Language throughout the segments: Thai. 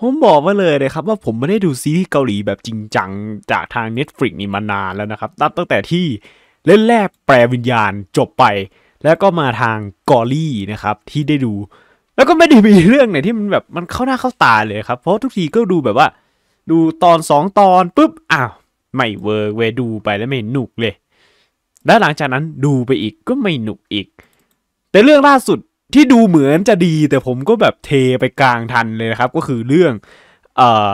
ผมบอกวาเลยนะครับว่าผมไม่ได้ดูซีรีส์เกาหลีแบบจริงจังจากทาง Netflix นี่มานานแล้วนะครับตั้งแต่ที่เล่นแรกแปลวิญญาณจบไปแล้วก็มาทางกอรี่นะครับที่ได้ดู แล้วก็ไม่ได้มีเรื่องไหนที่มันแบบมันเข้าหน้าเข้าตาเลยครับเพราะทุกทีก็ดูแบบว่าดูตอน 2 ตอนปุ๊บอ้าวไม่เวิร์กเวดูไปแล้วไม่หนุกเลย และหลังจากนั้นดูไปอีกก็ไม่หนุกอีก แต่เรื่องล่าสุดที่ดูเหมือนจะดีแต่ผมก็แบบเทไปกลางทันเลยนะครับ ก็คือเรื่องเออ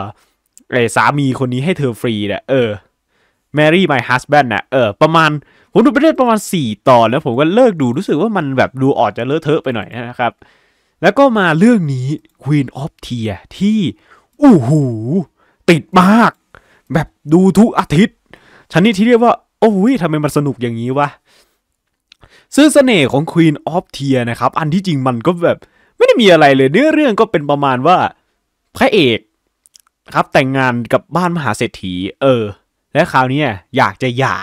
ไอสามีคนนี้ให้เธอฟรีแหละเออ Mary My Husband นะเออประมาณ ผมดูไปได้ประมาณ 4 ตอน แล้วผมก็เลิกดูรู้สึกว่ามันแบบดูออดจะเลอะเทอะไปหน่อยนะครับ แล้วก็มาเรื่องนี้ Queen of Tear ที่ อู้หู ติดมาก แบบดูทุกอาทิตย์ชนิดที่เรียกว่าโอ้ยทำไมมันสนุกอย่างนี้วะซึ่งเสน่ห์ของ Queen of Tear นะครับ อันที่จริงมันก็แบบไม่ได้มีอะไรเลยเนื้อเรื่องก็เป็นประมาณว่า พระเอก ครับแต่งงานกับบ้านมหาเศรษฐี เออ และคราวนี้อยากจะหย่า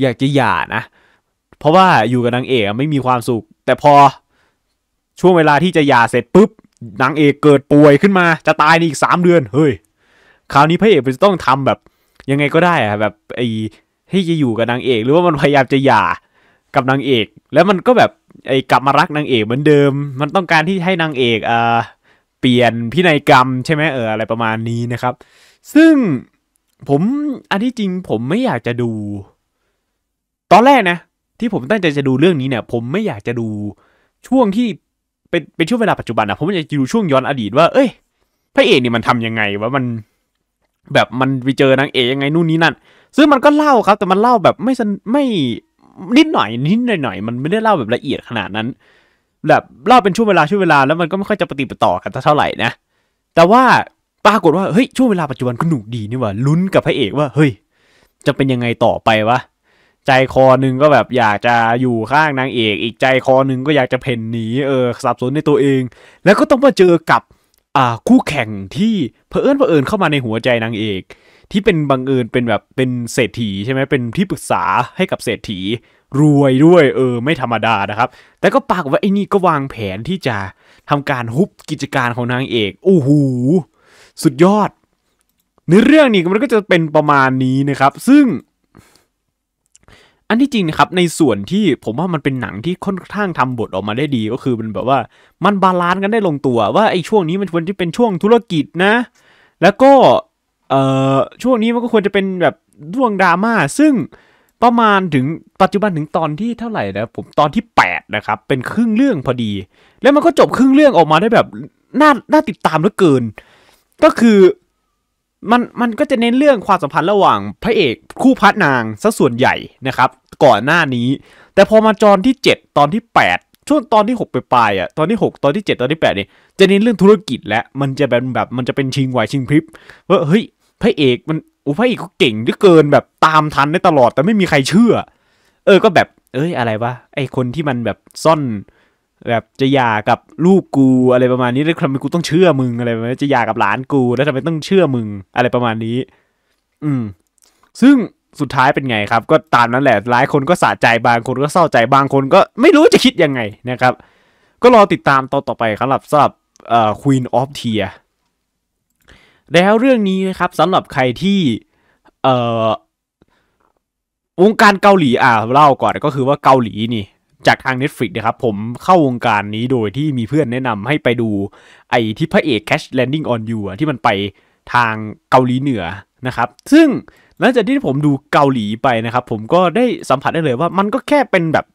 อยากจะหย่านะ เพราะว่าอยู่กับนางเอกไม่มีความสุข แต่พอช่วงเวลาที่จะหย่าเสร็จปุ๊บ นางเอกเกิดป่วยขึ้นมา จะตายในอีกสามเดือนเฮ้ยคราวนี้พระเอกจะต้องทำแบบ ยังไงก็ได้อะแบบไอ้ให้จะอยู่กับนางเอก หรือว่ามันพยายามจะหย่ากับนางเอกแล้วมันก็แบบไอ้กลับมารักนางเอกเหมือนเดิม มันต้องการที่ให้นางเอกอ่าเปลี่ยนพินัยกรรม ใช่ไหมเอออะไรประมาณนี้นะครับ ซึ่งผมอันที่จริงผมไม่อยากจะดู ตอนแรกนะที่ผมตั้งใจจะดูเรื่องนี้เนี่ย ผมไม่อยากจะดู ช่วงที่เป็นเป็นช่วงเวลาปัจจุบันนะผมอยากจะดูช่วงย้อนอดีตว่าเอ้ยพระเอกนี่มันทํำยังไง ว่ามันแบบมันไปเจอนางเอกยังไงนู่นนี่นั่นซึ่งมันก็เล่าครับ แต่มันเล่าแบบไม่ไม่นิดหน่อยนิดหน่อยหน่อยมันไม่ได้เล่าแบบละเอียดขนาดนั้น แบบเล่าเป็นช่วงเวลาช่วงเวลาแล้วมันก็ไม่ค่อยจะปฏิปต่อกันเท่าไหร่นะแต่ว่าปรากฏว่าเฮ้ยช่วงเวลาปัจจุบันก็หนุกดีนี่ว่าลุ้นกับพระเอกว่าเฮ้ย จะเป็นยังไงต่อไปวะใจคอหนึ่งก็แบบอยากจะอยู่ข้างนางเอกอีกใจคอหนึ่งก็อยากจะเพ่นหนีเออ สับสนในตัวเอง แล้วก็ต้องมาเจอกับ อ่า คู่แข่งที่เผอิญเผอิญเข้ามาในหัวใจนางเอกที่เป็นบังเอิญเป็นแบบเป็นเศรษฐีใช่ไหมเป็นที่ปรึกษาให้กับเศรษฐี รวยด้วย เออ ไม่ธรรมดานะครับ แต่ก็ปากว่าไอ้นี่ก็วางแผนที่จะทำการฮุบกิจการของนางเอก โอ้โหสุดยอดเนื้อเรื่องนี่มันก็จะเป็นประมาณนี้นะครับ ซึ่ง อันที่จริงนะครับ ในส่วนที่ผมว่ามันเป็นหนังที่ค่อนข้างทำบทออกมาได้ดี ก็คือมันแบบว่า มันบาลานซ์กันได้ลงตัว ว่าไอ้ช่วงนี้มันควรที่เป็นช่วงธุรกิจนะ แล้วก็เอ่อ ช่วงนี้มันก็ควรจะเป็นแบบร่วงดราม่าซึ่งประมาณถึงปัจจุบันถึงตอนที่เท่าไหร่นะผมตอนที่8นะครับเป็นครึ่งเรื่องพอดี แล้วมันก็จบครึ่งเรื่องออกมาได้แบบน่าน่าติดตามเหลือเกิน ก็คือมันมันก็จะเน้นเรื่องความสัมพันธ์ระหว่างพระเอกคู่พระนางซะส่วนใหญ่นะครับ ก่อนหน้านี้ แต่พอมาจอนที่ 7 ตอนที่ 8 ช่วงตอนที่6ไปปลายอ่ะตอนที่ 6 ตอนที่ 7 ตอนที่8เนี่ยจะเน้นเรื่องธุรกิจและมันจะแบบแบบมันจะเป็นชิงไหวชิงพริบว่าเฮ้ยพระเอกมันออ้พระเอกก็เก่งเหลือเกินแบบตามทันได้ตลอด แต่ไม่มีใครเชื่อ เออ ก็แบบ เอ้ย อะไรวะไอคนที่มันแบบซ่อน แบบจะหย่ากับลูกกูอะไรประมาณนี้แล้วทำไมกูต้องเชื่อมึงอะไรไบจะหย่ากับหลานกู แล้วทำไมต้องเชื่อมึงอะไรประมาณนี้ อืม ซึ่งสุดท้ายเป็นไงครับ ก็ตามนั้นแหละหลายคนก็สะใจบางคนก็เศร้าใจบางคน ก็ไม่รู้จะคิดยังไงนะครับ ก็รอติดตามตอนต่อไปครับสำหรับเอ่อ Queen of Tear แล้วเรื่องนี้นะครับสำหรับใครที่เอ่อวงการเกาหลีอ่าเล่าก่อนก็คือว่าเกาหลีนี่จากทาง Netflix นะครับผมเข้าวงการนี้โดยที่มีเพื่อนแนะนำให้ไปดูไอ้ที่พระเอก Cash Landing on You ที่มันไปทางเกาหลีเหนือนะครับซึ่งหลังจากที่ผมดูเกาหลีไปนะครับ ผมก็ได้สัมผัสได้เลยว่ามันก็แค่เป็นแบบ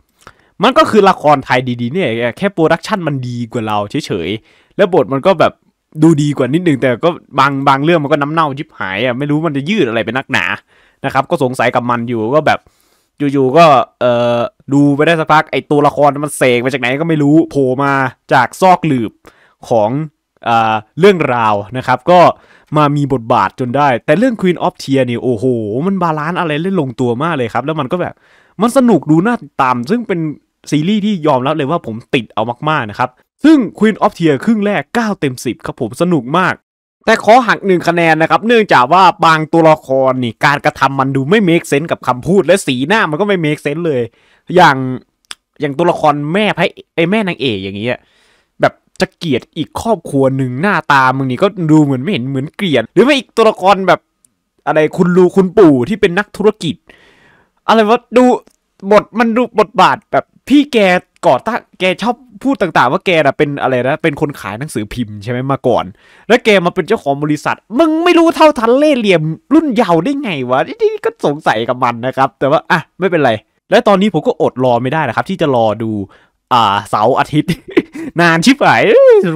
มันก็คือละครไทยดีๆเนี่ยแค่โปรดักชันมันดีกว่าเราเฉยๆ แล้วบทมันก็แบบดูดีกว่านิดนึง แต่ก็บางบางเรื่องมันก็น้ำเน่ายิบหายอ่ะไม่รู้มันจะยืดอะไรเป็นนักหนา นะครับก็สงสัยกับมันอยู่ก็แบบอยู่ๆ ก็เอ่อดูไปได้สักพักไอตัวละครมันเสกมาจากไหนก็ไม่รู้โผล่มาจากซอกหลืบของเรื่องราวนะครับ ก็มามีบทบาทจนได้ แต่เรื่อง Queen of Tear เนี่ยโอ้โหมันบาลานซ์อะไรเล่นลงตัวมากเลยครับ แล้วมันก็แบบมันสนุกดูน่าตตาม ซึ่งเป็นซีรีส์ที่ยอมรับเลยว่าผมติดเอามากๆนะครับซึ่ง Queen of Tear ครึ่งแรก 9 เต็ม 10 ครับผมสนุกมาก แต่ขอหักหนึ่งคะแนนนะครับ เนื่องจากว่าบางตัวละครนี่ การกระทำมันดูไม่เมคเซนต์กับคำพูด และสีหน้ามันก็ไม่เมคเซนต์เลย อย่างอย่างตัวละครแม่พระไอแม่นางเอกอย่างเงี้ยแบบจะเกลียดอีกครอบครัวหนึ่งหน้าตามึงนี่ก็ดูเหมือนไม่เห็นเหมือนเกลียดหรือไม่อีกตัวละครแบบอะไรคุณลูคุณปู่ที่เป็นนักธุรกิจอะไรวะดูบทมันดูบทบาทแบบพี่แกก่อตั้งแกชอบพูดต่าง ๆว่าแกนะเป็นอะไรนะเป็นคนขายหนังสือพิมพ์ใช่ไหมมาก่อน แล้วแกมาเป็นเจ้าของบริษัท มึงไม่รู้เท่าทันเล่เหลี่ยมรุ่นเยาว์ได้ไงวะนี่ก็สงสัยกับมันนะครับ แต่ว่าอ่ะไม่เป็นไร และตอนนี้ผมก็อดรอไม่ได้นะครับ ที่จะรอดู อ่าเสาร์อาทิตย์นานชิบหาย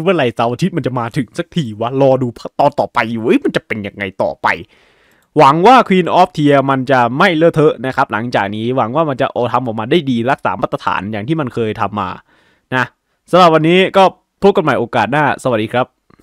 เมื่อไหร่เสาร์อาทิตย์มันจะมาถึงสักทีวะรอดูตอนต่อไปอยู่มันจะเป็นยังไงต่อไปหวังว่า Queen of Tear มันจะไม่เลอะเทอะนะครับ หลังจากนี้หวังว่ามันจะโอทำออกมาได้ดีรักษามาตรฐานอย่างที่มันเคยทำมานะสำหรับวันนี้ก็พบกันใหม่โอกาสหน้า สวัสดีครับ